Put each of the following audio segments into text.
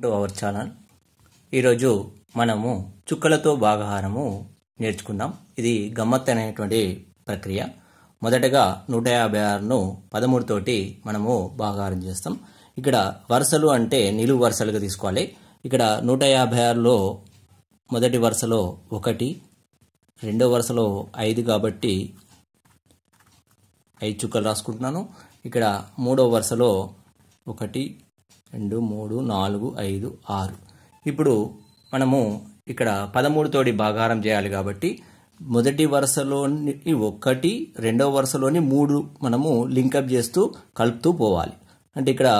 to our channel ఈరోజు మనము చుక్కలతో భాగాహారము నేర్చుకుందాం ఇది అనేటువంటి ప్రక్రియ మొదటగా నూట యాభై ఆరును పదమూడుతోటి మనము భాగాహారం చేస్తాం ఇక్కడ వరుసలు అంటే నిలువు వరుసలుగా తీసుకోవాలి ఇక్కడ నూట యాభై ఆరులో మొదటి వరుసలో ఒకటి రెండో వరుసలో ఐదు కాబట్టి ఐదు చుక్కలు రాసుకుంటున్నాను ఇక్కడ మూడో వరుసలో ఒకటి రెండు మూడు నాలుగు ఐదు ఆరు ఇప్పుడు మనము ఇక్కడ పదమూడుతోటి భాగారం చేయాలి కాబట్టి మొదటి వరుసలోని ఒకటి రెండవ వరుసలోని మూడు మనము లింకప్ చేస్తూ కలుపుతూ పోవాలి అంటే ఇక్కడ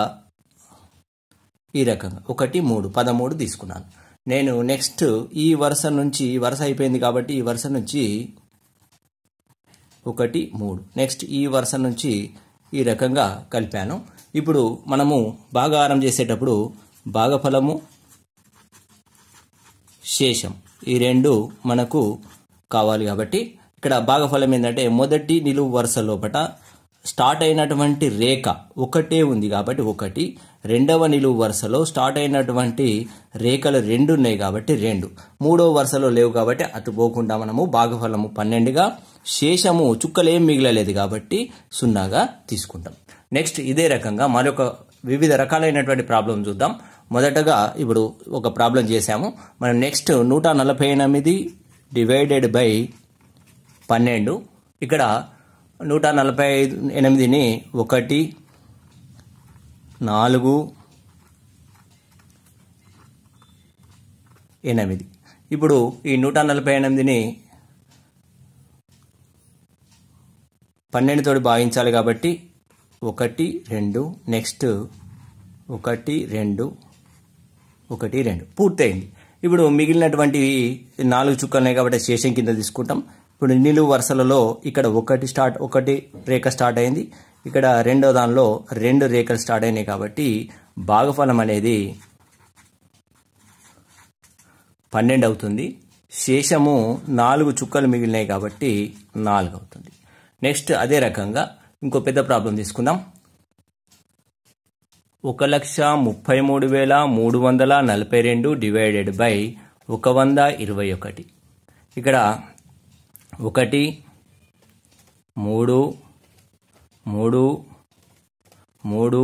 ఈ రకంగా ఒకటి మూడు పదమూడు తీసుకున్నాను నేను నెక్స్ట్ ఈ వరుస నుంచి ఈ వరుస అయిపోయింది కాబట్టి ఈ వరుస నుంచి ఒకటి మూడు నెక్స్ట్ ఈ వరుస నుంచి ఈ రకంగా కలిపాను ఇప్పుడు మనము ఆరం చేసేటప్పుడు భాగఫలము శేషం ఈ రెండు మనకు కావాలి కాబట్టి ఇక్కడ భాగఫలం ఏంటంటే మొదటి నిలువు వరుస లోపట స్టార్ట్ అయినటువంటి రేఖ ఒకటే ఉంది కాబట్టి ఒకటి రెండవ నిలువు వరుసలో స్టార్ట్ అయినటువంటి రేఖలు రెండు ఉన్నాయి కాబట్టి రెండు మూడవ వరుసలో లేవు కాబట్టి అటు పోకుండా మనము భాగఫలము పన్నెండుగా శేషము చుక్కలేం మిగిలలేదు కాబట్టి సున్నాగా తీసుకుంటాం నెక్స్ట్ ఇదే రకంగా మరొక వివిధ రకాలైనటువంటి ప్రాబ్లం చూద్దాం మొదటగా ఇప్పుడు ఒక ప్రాబ్లం చేశాము మనం నెక్స్ట్ నూట నలభై ఎనిమిది డివైడెడ్ బై పన్నెండు ఇక్కడ నూట నలభై ఐదు ఎనిమిదిని ఒకటి నాలుగు ఎనిమిది ఇప్పుడు ఈ నూట నలభై ఎనిమిదిని పన్నెండుతోటి భావించాలి కాబట్టి ఒకటి రెండు నెక్స్ట్ ఒకటి రెండు ఒకటి రెండు పూర్తయింది ఇప్పుడు మిగిలినటువంటివి నాలుగు చుక్కలనే కాబట్టి శేషం కింద తీసుకుంటాం ఇప్పుడు నిలువు వరుసలలో ఇక్కడ ఒకటి స్టార్ట్ ఒకటి రేఖ స్టార్ట్ అయింది ఇక్కడ రెండో దానిలో రెండు రేఖలు స్టార్ట్ అయినాయి కాబట్టి భాగఫలం అనేది పన్నెండు అవుతుంది శేషము నాలుగు చుక్కలు మిగిలినాయి కాబట్టి నాలుగు అవుతుంది నెక్స్ట్ అదే రకంగా ఇంకో పెద్ద ప్రాబ్లం తీసుకుందాం ఒక లక్ష ముప్పై మూడు వేల మూడు వందల నలభై రెండు డివైడెడ్ బై ఒక వంద ఇరవై ఒకటి ఇక్కడ ఒకటి మూడు మూడు మూడు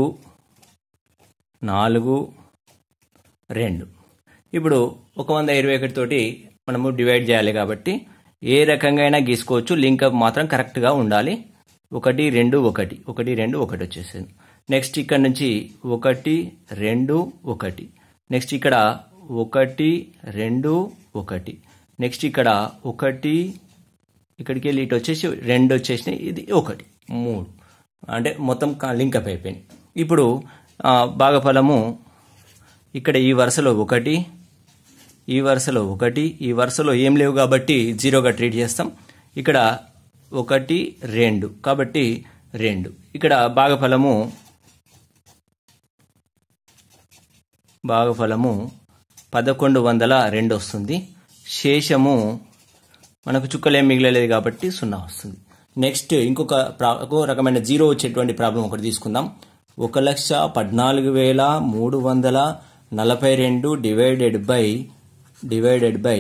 నాలుగు రెండు ఇప్పుడు ఒక వంద ఇరవై ఒకటితోటి మనము డివైడ్ చేయాలి కాబట్టి ఏ రకంగా అయినా గీసుకోవచ్చు లింక్ మాత్రం కరెక్ట్గా ఉండాలి ఒకటి రెండు ఒకటి ఒకటి రెండు ఒకటి వచ్చేసాను నెక్స్ట్ ఇక్కడ నుంచి ఒకటి రెండు ఒకటి నెక్స్ట్ ఇక్కడ ఒకటి రెండు ఒకటి నెక్స్ట్ ఇక్కడ ఒకటి ఇక్కడికి వెళ్ళి ఇటు వచ్చేసి రెండు వచ్చేసినాయి ఇది ఒకటి మూడు అంటే మొత్తం అప్ అయిపోయింది ఇప్పుడు భాగఫలము ఇక్కడ ఈ వరుసలో ఒకటి ఈ వరుసలో ఒకటి ఈ వరుసలో ఏం లేవు కాబట్టి జీరోగా ట్రీట్ చేస్తాం ఇక్కడ ఒకటి రెండు కాబట్టి రెండు ఇక్కడ భాగఫలము భాగఫలము పదకొండు వందల రెండు వస్తుంది శేషము మనకు చుక్కలేం మిగిలలేదు కాబట్టి సున్నా వస్తుంది నెక్స్ట్ ఇంకొక ఇంకో రకమైన జీరో వచ్చేటువంటి ప్రాబ్లం ఒకటి తీసుకుందాం ఒక లక్ష పద్నాలుగు వేల మూడు వందల నలభై రెండు డివైడెడ్ బై డివైడెడ్ బై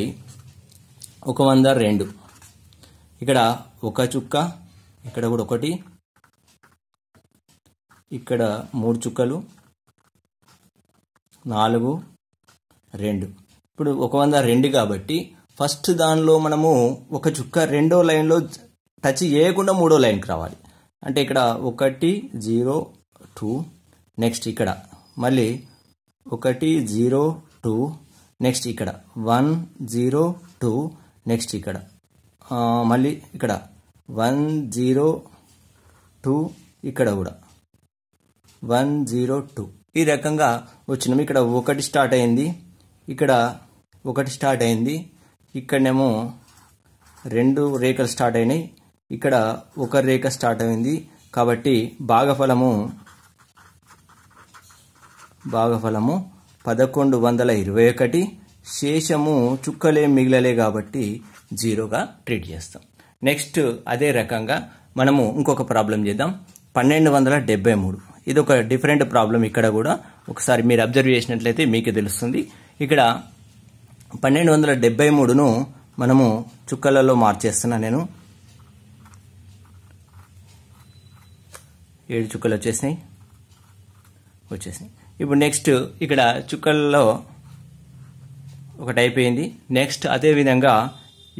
ఒక వంద రెండు ఇక్కడ ఒక చుక్క ఇక్కడ కూడా ఒకటి ఇక్కడ మూడు చుక్కలు నాలుగు రెండు ఇప్పుడు ఒక వంద రెండు కాబట్టి ఫస్ట్ దానిలో మనము ఒక చుక్క రెండో లైన్లో టచ్ చేయకుండా మూడో లైన్కి రావాలి అంటే ఇక్కడ ఒకటి జీరో టూ నెక్స్ట్ ఇక్కడ మళ్ళీ ఒకటి జీరో టూ నెక్స్ట్ ఇక్కడ వన్ జీరో టూ నెక్స్ట్ ఇక్కడ మళ్ళీ ఇక్కడ వన్ జీరో టూ ఇక్కడ కూడా వన్ జీరో టూ ఈ రకంగా వచ్చినాము ఇక్కడ ఒకటి స్టార్ట్ అయింది ఇక్కడ ఒకటి స్టార్ట్ అయింది ఇక్కడనేమో రెండు రేఖలు స్టార్ట్ అయినాయి ఇక్కడ ఒక రేఖ స్టార్ట్ అయింది కాబట్టి భాగఫలము భాగఫలము పదకొండు వందల ఇరవై ఒకటి శేషము చుక్కలే మిగిలలే కాబట్టి జీరోగా ట్రీట్ చేస్తాం నెక్స్ట్ అదే రకంగా మనము ఇంకొక ప్రాబ్లం చేద్దాం పన్నెండు వందల డెబ్బై మూడు ఇది ఒక డిఫరెంట్ ప్రాబ్లం ఇక్కడ కూడా ఒకసారి మీరు అబ్జర్వ్ చేసినట్లయితే మీకు తెలుస్తుంది ఇక్కడ పన్నెండు వందల డెబ్బై మూడును మనము చుక్కలలో మార్చేస్తున్నా నేను ఏడు చుక్కలు వచ్చేసినాయి వచ్చేసినాయి ఇప్పుడు నెక్స్ట్ ఇక్కడ చుక్కలలో ఒకటి అయిపోయింది నెక్స్ట్ అదేవిధంగా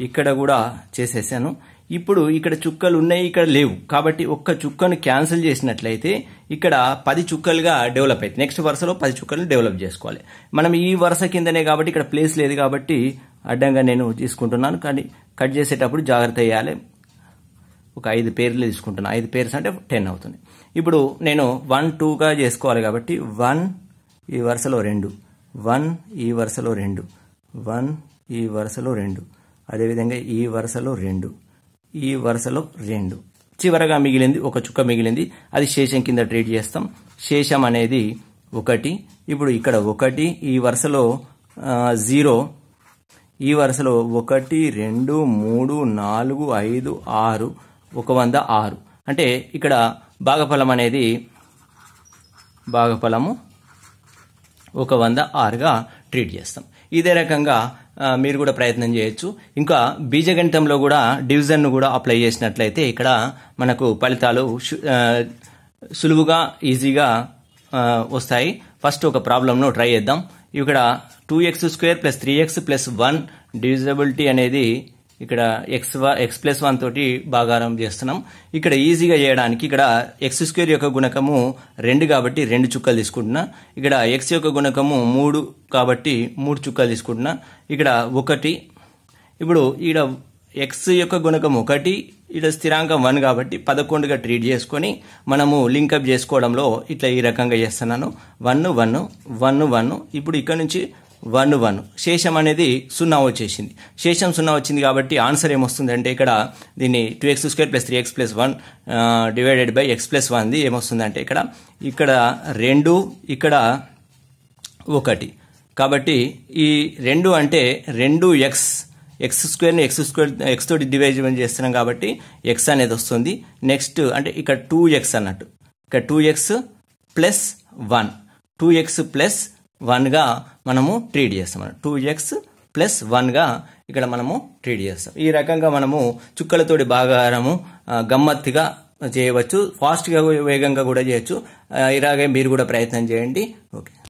ఇక్కడ కూడా చేసేసాను ఇప్పుడు ఇక్కడ చుక్కలు ఉన్నాయి ఇక్కడ లేవు కాబట్టి ఒక్క చుక్కను క్యాన్సిల్ చేసినట్లయితే ఇక్కడ పది చుక్కలుగా డెవలప్ అవుతుంది నెక్స్ట్ వరుసలో పది చుక్కలను డెవలప్ చేసుకోవాలి మనం ఈ వరుస కిందనే కాబట్టి ఇక్కడ ప్లేస్ లేదు కాబట్టి అడ్డంగా నేను తీసుకుంటున్నాను కానీ కట్ చేసేటప్పుడు జాగ్రత్త వేయాలి ఒక ఐదు పేర్లు తీసుకుంటున్నాను ఐదు పేర్స్ అంటే టెన్ అవుతుంది ఇప్పుడు నేను వన్ టూగా చేసుకోవాలి కాబట్టి వన్ ఈ వరుసలో రెండు వన్ ఈ వరుసలో రెండు వన్ ఈ వరుసలో రెండు అదేవిధంగా ఈ వరుసలో రెండు ఈ వరుసలో రెండు చివరగా మిగిలింది ఒక చుక్క మిగిలింది అది శేషం కింద ట్రీట్ చేస్తాం శేషం అనేది ఒకటి ఇప్పుడు ఇక్కడ ఒకటి ఈ వరుసలో జీరో ఈ వరుసలో ఒకటి రెండు మూడు నాలుగు ఐదు ఆరు ఒక వంద ఆరు అంటే ఇక్కడ భాగఫలం అనేది భాగఫలము ఒక వంద ఆరుగా ట్రీట్ చేస్తాం ఇదే రకంగా మీరు కూడా ప్రయత్నం చేయొచ్చు ఇంకా బీజగణితంలో కూడా డివిజన్ను కూడా అప్లై చేసినట్లయితే ఇక్కడ మనకు ఫలితాలు సులువుగా ఈజీగా వస్తాయి ఫస్ట్ ఒక ప్రాబ్లమ్ను ట్రై చేద్దాం ఇక్కడ two x square plus three x plus one divisibility అనేది ఇక్కడ ఎక్స్ ఎక్స్ ప్లస్ వన్ తోటి భాగారం చేస్తున్నాం ఇక్కడ ఈజీగా చేయడానికి ఇక్కడ ఎక్స్ స్క్వేర్ యొక్క గుణకము రెండు కాబట్టి రెండు చుక్కలు తీసుకుంటున్నా ఇక్కడ ఎక్స్ యొక్క గుణకము మూడు కాబట్టి మూడు చుక్కలు తీసుకుంటున్నా ఇక్కడ ఒకటి ఇప్పుడు ఇక్కడ ఎక్స్ యొక్క గుణకం ఒకటి ఇక్కడ స్థిరాంకం వన్ కాబట్టి పదకొండుగా ట్రీట్ చేసుకొని మనము లింకప్ చేసుకోవడంలో ఇట్లా ఈ రకంగా చేస్తున్నాను వన్ వన్ వన్ వన్ ఇప్పుడు ఇక్కడ నుంచి వన్ వన్ శేషం అనేది సున్నా వచ్చేసింది శేషం సున్నా వచ్చింది కాబట్టి ఆన్సర్ ఏమొస్తుంది అంటే ఇక్కడ దీన్ని two x square plus three x plus one divided by x plus వన్ది ఏమొస్తుందంటే ఇక్కడ ఇక్కడ రెండు ఇక్కడ ఒకటి కాబట్టి ఈ రెండు అంటే రెండు ఎక్స్ ఎక్స్ స్క్వేర్ని ఎక్స్ స్క్వేర్ ఎక్స్ తోటి డివైజన్ చేస్తున్నాం కాబట్టి ఎక్స్ అనేది వస్తుంది నెక్స్ట్ అంటే ఇక్కడ టూ ఎక్స్ అన్నట్టు ఇక్కడ two x plus one two x plus వన్గా మనము ట్రీట్ చేస్తాం టూ ఎక్స్ ప్లస్ వన్గా ఇక్కడ మనము ట్రీట్ చేస్తాం ఈ రకంగా మనము చుక్కలతోటి భాగాహారము గమ్మత్తుగా చేయవచ్చు ఫాస్ట్గా వేగంగా కూడా చేయొచ్చు ఇలాగే మీరు కూడా ప్రయత్నం చేయండి ఓకే